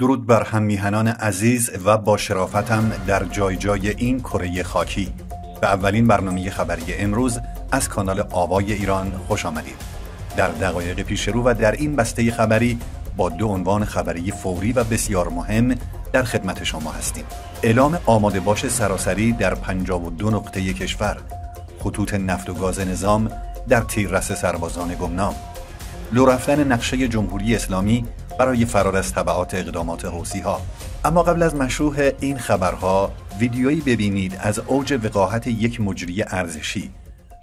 درود بر هم میهنان عزیز و با شرافتم در جای جای این کره خاکی به اولین برنامه خبری امروز از کانال آوای ایران خوش آمدید در دقایق پیش رو و در این بسته خبری با دو عنوان خبری فوری و بسیار مهم در خدمت شما هستیم اعلام آماده باش سراسری در 52 نقطه کشور خطوط نفت و گاز نظام در تیررس سربازان گمنام لورفتن نقشه جمهوری اسلامی برای فرار از طبعات اقدامات حوسی ها اما قبل از مشروع این خبرها ویدیویی ببینید از اوج وقاحت یک مجری ارزشی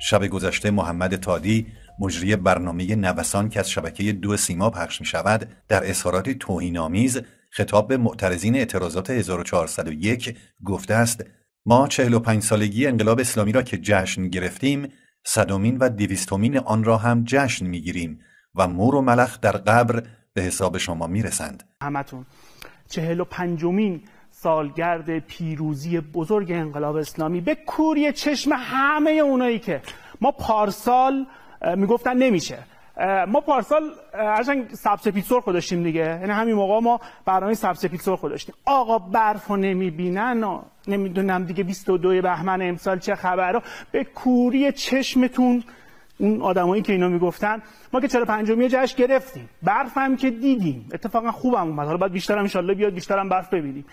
شب گذشته محمد تادی مجری برنامه نوسان که از شبکه دو سیما پخش می شود در اظهارات توهینآمیز خطاب به معترضین اعتراضات 1401 گفته است ما 45 سالگی انقلاب اسلامی را که جشن گرفتیم صدومین و دویستومین آن را هم جشن گیریم و مور و ملخ در قبر به حساب شما میرسند همتون چهل و پنجمین سالگرد پیروزی بزرگ انقلاب اسلامی به کوری چشم همه اونایی که ما پارسال میگفتن نمیشه ما پارسال هرچند سبز سرخ داشتیم دیگه یعنی همین موقع ما برنامه سبز سرخ داشتیم آقا برف رو نمیبینن و نمیدونم دیگه 22 بهمن امسال چه خبره به کوری چشمتون اون آدمایی که اینا میگفتن ما که چرا پنجمیه جشن گرفتیم برف هم که دیدیم اتفاقا خوبم اومد حالا بعد بیشتر ان بیاد بیشترم برف ببینیم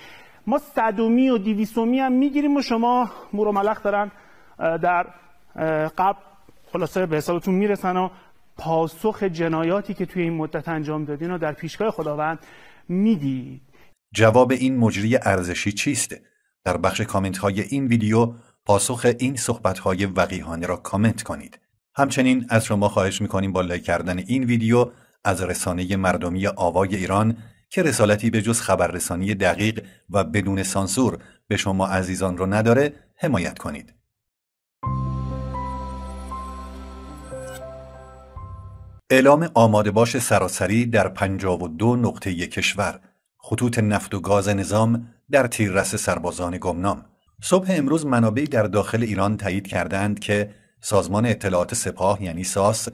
ما صدومی و دیویسومی هم میگیریم و شما مور و ملخ دارن در قبل خلاصه به حسابتون میرسن و پاسخ جنایاتی که توی این مدت انجام دادین و در پیشگاه خداوند میدید جواب این مجری ارزشی چیست؟ در بخش کامنت های این ویدیو پاسخ این صحبت های وقیهانه را کامنت کنید. همچنین از شما خواهش میکنیم با لایک کردن این ویدیو از رسانه مردمی آوای ایران که رسالتی به جز خبررسانی دقیق و بدون سانسور به شما عزیزان رو نداره حمایت کنید. اعلام آماده باش سراسری در 52 نقطه کشور خطوط نفت و گاز نظام در تیررس سربازان گمنام صبح امروز منابعی در داخل ایران تایید کردند که سازمان اطلاعات سپاه یعنی ساس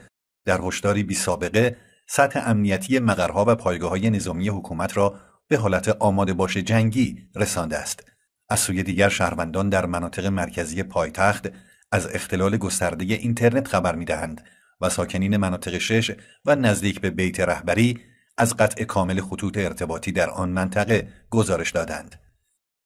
در هشداری بی سابقه سطح امنیتی مقرها و پایگاه های نظامی حکومت را به حالت آماده باش جنگی رسانده است. از سوی دیگر شهروندان در مناطق مرکزی پایتخت از اختلال گسترده اینترنت خبر می دهند و ساکنین مناطق شش و نزدیک به بیت رهبری از قطع کامل خطوط ارتباطی در آن منطقه گزارش دادند.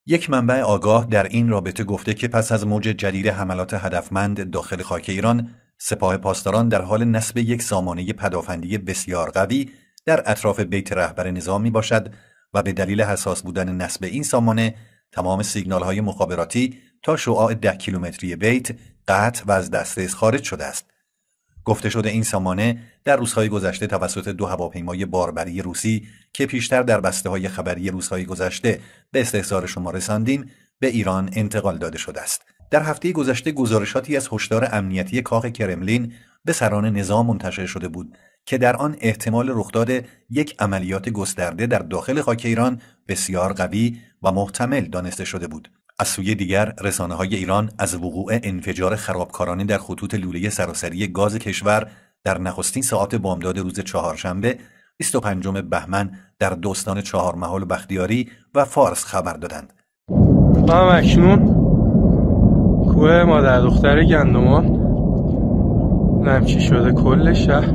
یک منبع آگاه در این رابطه گفته که پس از موج جدید حملات هدفمند داخل خاک ایران سپاه پاسداران در حال نصب یک سامانه پدافندی بسیار قوی در اطراف بیت رهبر نظام می باشد و به دلیل حساس بودن نصب این سامانه تمام سیگنال های مخابراتی تا شعاع ده کیلومتری بیت قطع و از دسترس خارج شده است گفته شده این سامانه در روزهای گذشته توسط دو هواپیمای باربری روسی که پیشتر در بسته های خبری روزهای گذشته به استحصار شما رساندیم به ایران انتقال داده شده است. در هفته گذشته گزارشاتی از هشدار امنیتی کاخ کرملین به سران نظام منتشر شده بود که در آن احتمال رخداد یک عملیات گسترده در داخل خاک ایران بسیار قوی و محتمل دانسته شده بود از سوی دیگر رسانه های ایران از وقوع انفجار خرابکارانه در خطوط لوله سراسری گاز کشور در نخستین ساعت بامداد روز چهارشنبه 25 بهمن در دوستان چهار محال بختیاری و فارس خبر دادند ما هم اکنون کوه مادر دختر گندمان نمچی شده کل شهر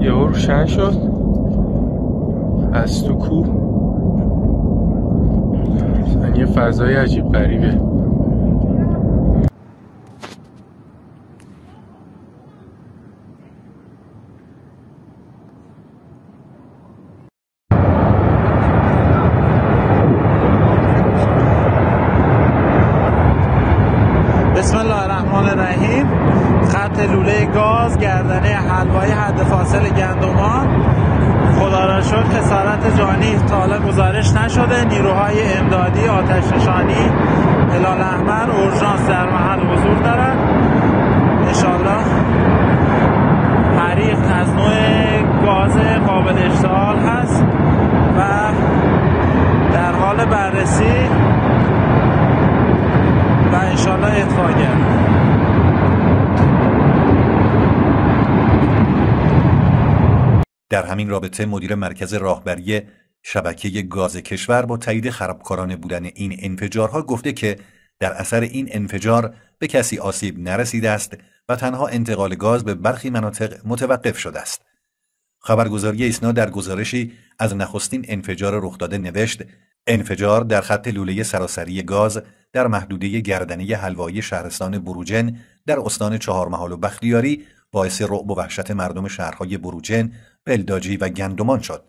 یه روشن شد از تو کوه یعنی یه فضای عجیب غریبه شده نیروهای امدادی آتش نشانی هلال احمر اورژانس در محل حضور دارد انشالله حریق از نوع گاز قابل اشتعال هست و در حال بررسی و انشالله اطفاگر در همین رابطه مدیر مرکز راهبری شبکه گاز کشور با تایید خرابکارانه بودن این انفجارها گفته که در اثر این انفجار به کسی آسیب نرسیده است و تنها انتقال گاز به برخی مناطق متوقف شده است. خبرگزاری ایسنا در گزارشی از نخستین انفجار رخ داده نوشت انفجار در خط لوله سراسری گاز در محدوده گردنه حلوایی شهرستان بروجن در استان چهارمحال و بختیاری باعث رعب و وحشت مردم شهرهای بروجن، بلداجی و گندمان شد.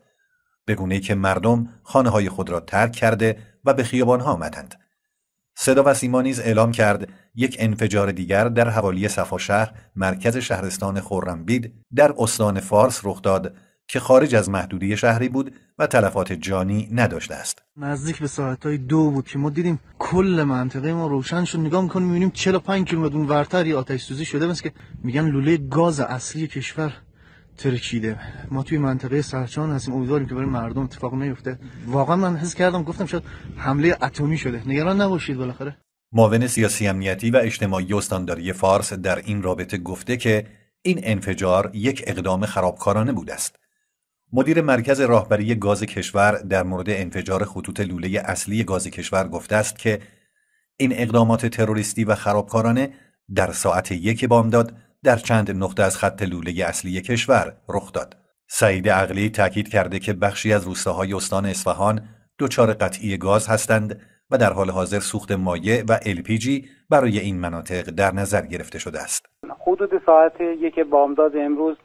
به گونه‌ای که مردم خانه های خود را ترک کرده و به خیابان ها آمدند. صدا و سیما نیز اعلام کرد یک انفجار دیگر در حوالی صفا شهر مرکز شهرستان خورمبید در استان فارس رخ داد که خارج از محدوده شهری بود و تلفات جانی نداشته است نزدیک به های دو بود که ما دیدیم کل منطقه ما روشن شد نگاه میکنیم میبینیم 45 کیلومتر اون ورتر آتش سوزی شده مثل که میگن لوله گاز اصلی کشور ترکیده ما توی منطقه سرچان هستیم امیدواریم که برای مردم اتفاق نیفته واقعا من حس کردم گفتم شاید حمله اتمی شده نگران نباشید بالاخره معاون سیاسی امنیتی و اجتماعی استانداری فارس در این رابطه گفته که این انفجار یک اقدام خرابکارانه بود است مدیر مرکز راهبری گاز کشور در مورد انفجار خطوط لوله اصلی گاز کشور گفته است که این اقدامات تروریستی و خرابکارانه در ساعت یک بامداد در چند نقطه از خط لوله اصلی کشور رخ داد. سعید عقلی تاکید کرده که بخشی از روستاهای استان اصفهان دچار قطعی گاز هستند و در حال حاضر سوخت مایع و LPG برای این مناطق در نظر گرفته شده است. حدود ساعت یک بامداد امروز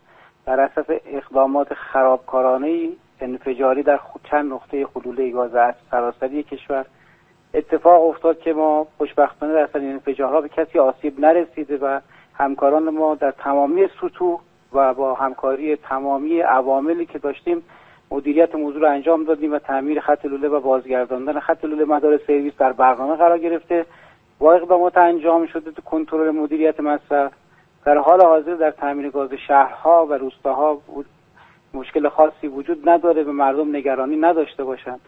بر اساس اقدامات خرابکارانه انفجاری در چند نقطه خلوله گاز از سراسری کشور اتفاق افتاد که ما خوشبختانه در اثر این انفجارها به کسی آسیب نرسیده و همکاران ما در تمامی سطوح و با همکاری تمامی عواملی که داشتیم مدیریت موضوع رو انجام دادیم و تعمیر خط لوله و بازگرداندن خط لوله مدار سرویس در برنامه قرار گرفته با اقدامات انجام شده تو کنترل مدیریت مصرف در حال حاضر در تعمیر گاز شهرها و روستاها مشکل خاصی وجود نداره به مردم نگرانی نداشته باشند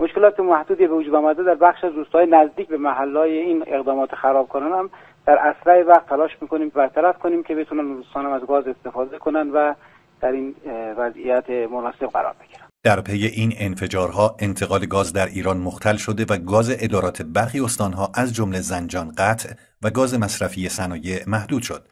مشکلات محدودی به وجود آمده در بخش از روستاهای نزدیک به محلهای این اقدامات خراب هم در اسرع وقت تلاش میکنیم برطرف کنیم که بتونن از گاز استفاده کنن و در این وضعیت مناسب قرار بگیرن در پی این انفجارها انتقال گاز در ایران مختل شده و گاز ادارات برخی استانها از جمله زنجان قطع و گاز مصرفی صنایع محدود شد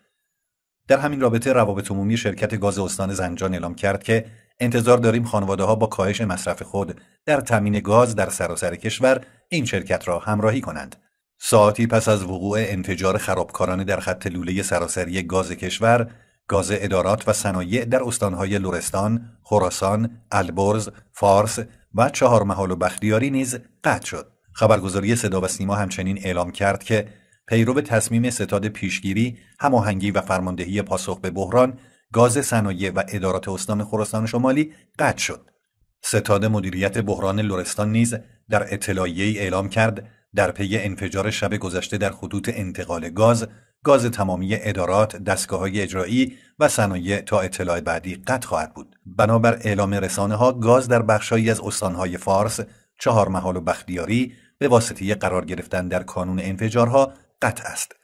در همین رابطه روابط عمومی شرکت گاز استان زنجان اعلام کرد که انتظار داریم خانواده ها با کاهش مصرف خود در تامین گاز در سراسر کشور این شرکت را همراهی کنند ساعتی پس از وقوع انفجار خرابکارانه در خط لوله سراسری گاز کشور، گاز ادارات و صنایع در استانهای لورستان، خراسان، البرز، فارس و محال و بختیاری نیز قطع شد. خبرگزاری صدا و سیما همچنین اعلام کرد که پیرو تصمیم ستاد پیشگیری، هماهنگی و فرماندهی پاسخ به بحران، گاز صنایع و ادارات استان خراسان شمالی قطع شد. ستاد مدیریت بحران لورستان نیز در اطلاعیه‌ای اعلام کرد در پی انفجار شب گذشته در خطوط انتقال گاز، گاز تمامی ادارات، دستگاه های اجرایی و صنایع تا اطلاع بعدی قطع خواهد بود. بنابر اعلام رسانه ها گاز در بخشهایی از استانهای فارس، چهار محال و بختیاری به واسطه قرار گرفتن در کانون انفجارها قطع است.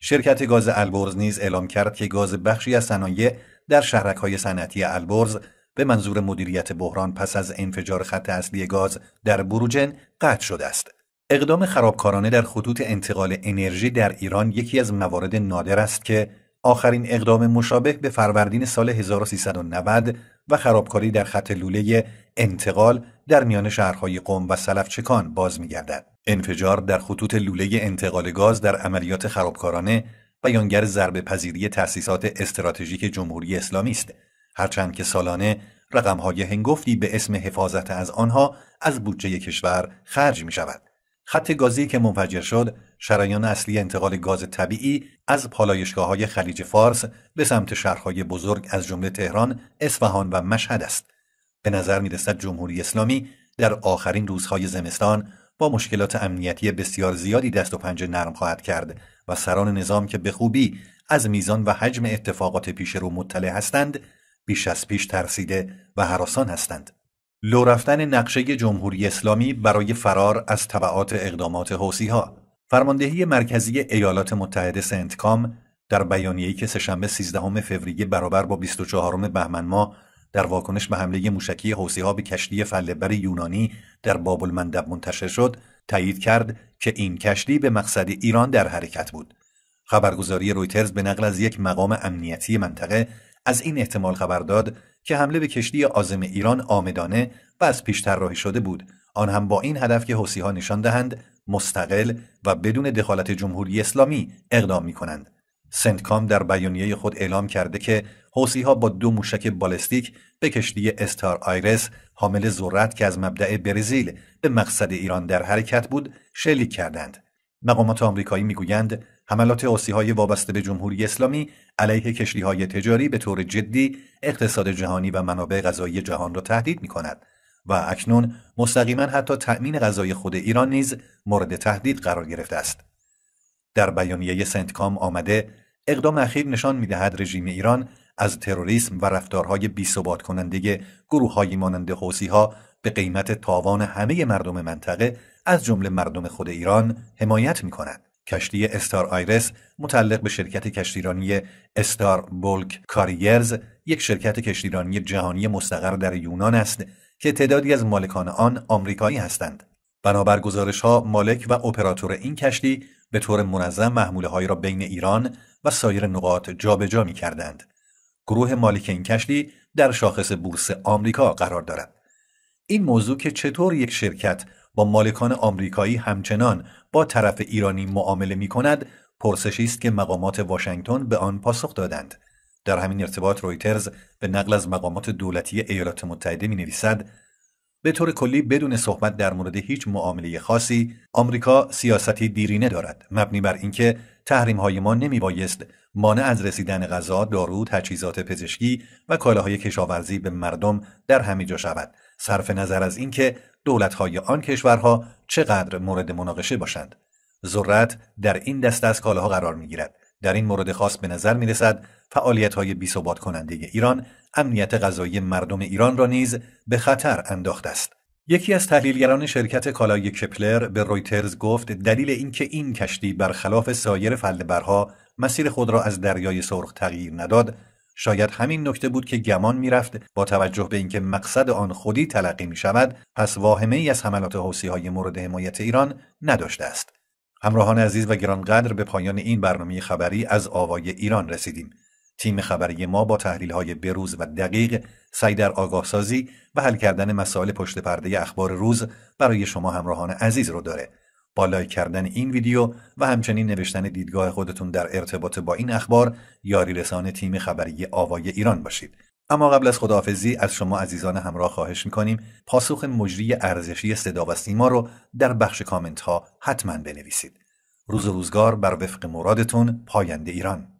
شرکت گاز البرز نیز اعلام کرد که گاز بخشی از صنایع در های صنعتی البرز به منظور مدیریت بحران پس از انفجار خط اصلی گاز در بروجن قطع شده است. اقدام خرابکارانه در خطوط انتقال انرژی در ایران یکی از موارد نادر است که آخرین اقدام مشابه به فروردین سال 1390 و خرابکاری در خط لوله انتقال در میان شهرهای قم و سلفچکان باز می‌گردد. انفجار در خطوط لوله انتقال گاز در عملیات خرابکارانه بیانگر ضربه پذیری تأسیسات استراتژیک جمهوری اسلامی است هرچند که سالانه رقمهای هنگفتی به اسم حفاظت از آنها از بودجه کشور خرج می شود. خط گازی که منفجر شد شریان اصلی انتقال گاز طبیعی از پالایشگاه های خلیج فارس به سمت شهرهای بزرگ از جمله تهران، اصفهان و مشهد است. به نظر می رسد جمهوری اسلامی در آخرین روزهای زمستان با مشکلات امنیتی بسیار زیادی دست و پنجه نرم خواهد کرد و سران نظام که به خوبی از میزان و حجم اتفاقات پیش رو مطلع هستند بیش از پیش ترسیده و حراسان هستند. لو رفتن نقشه جمهوری اسلامی برای فرار از طبعات اقدامات ها فرماندهی مرکزی ایالات متحده سنتکام در بیانیه‌ای که سهشنبه 13 فوریه برابر با 24 بهمن ماه در واکنش به حمله موشکی ها به کشتی فلبر یونانی در باب المندب منتشر شد، تایید کرد که این کشتی به مقصد ایران در حرکت بود. خبرگزاری رویترز به نقل از یک مقام امنیتی منطقه از این احتمال خبر داد که حمله به کشتی آزم ایران آمدانه و از پیش شده بود آن هم با این هدف که ها نشان دهند مستقل و بدون دخالت جمهوری اسلامی اقدام می کنند. سنتکام در بیانیه خود اعلام کرده که ها با دو موشک بالستیک به کشتی استار آیرس حامل ذرت که از مبدع برزیل به مقصد ایران در حرکت بود شلیک کردند. مقامات آمریکایی میگویند حملات های وابسته به جمهوری اسلامی علیه های تجاری به طور جدی اقتصاد جهانی و منابع غذایی جهان را تهدید می کند و اکنون مستقیما حتی تأمین غذای خود ایران نیز مورد تهدید قرار گرفته است. در بیانیه سنتکام آمده اقدام اخیر نشان میدهد رژیم ایران از تروریسم و رفتارهای بی ثبات کننده های مانند ها به قیمت تاوان همه مردم منطقه از جمله مردم خود ایران حمایت می کند. کشتی استار آیرس متعلق به شرکت کشتیرانی استار بولک کاریرز یک شرکت کشتیرانی جهانی مستقر در یونان است که تعدادی از مالکان آن آمریکایی هستند بنابر گزارش ها مالک و اپراتور این کشتی به طور منظم محموله های را بین ایران و سایر نقاط جابجا می کردند. گروه مالک این کشتی در شاخص بورس آمریکا قرار دارد. این موضوع که چطور یک شرکت با مالکان آمریکایی همچنان با طرف ایرانی معامله می کند پرسشی است که مقامات واشنگتن به آن پاسخ دادند در همین ارتباط رویترز به نقل از مقامات دولتی ایالات متحده می نویسد به طور کلی بدون صحبت در مورد هیچ معامله خاصی آمریکا سیاستی دیرینه دارد مبنی بر اینکه تحریم های ما نمی بایست مانع از رسیدن غذا، دارو، تجهیزات پزشکی و کالاهای کشاورزی به مردم در همه جا شود صرف نظر از اینکه دولت های آن کشورها چقدر مورد مناقشه باشند ذرت در این دست از کالاها قرار می گیرد در این مورد خاص به نظر می رسد فعالیت های بی ثبات کننده ایران امنیت غذایی مردم ایران را نیز به خطر انداخته است. یکی از تحلیلگران شرکت کالای کپلر به رویترز گفت دلیل اینکه این کشتی برخلاف سایر فلبرها مسیر خود را از دریای سرخ تغییر نداد شاید همین نکته بود که گمان میرفت با توجه به اینکه مقصد آن خودی تلقی می شود پس واهمه ای از حملات حوسی های مورد حمایت ایران نداشته است همراهان عزیز و گرانقدر به پایان این برنامه خبری از آوای ایران رسیدیم. تیم خبری ما با تحلیل های بروز و دقیق سعی در آگاه سازی و حل کردن مسائل پشت پرده اخبار روز برای شما همراهان عزیز رو داره. با لایک کردن این ویدیو و همچنین نوشتن دیدگاه خودتون در ارتباط با این اخبار یاری رسان تیم خبری آوای ایران باشید. اما قبل از خداحافظی از شما عزیزان همراه خواهش میکنیم پاسخ مجری ارزشی صدا و سیما رو در بخش کامنت ها حتما بنویسید. روز روزگار بر وفق مرادتون پاینده ایران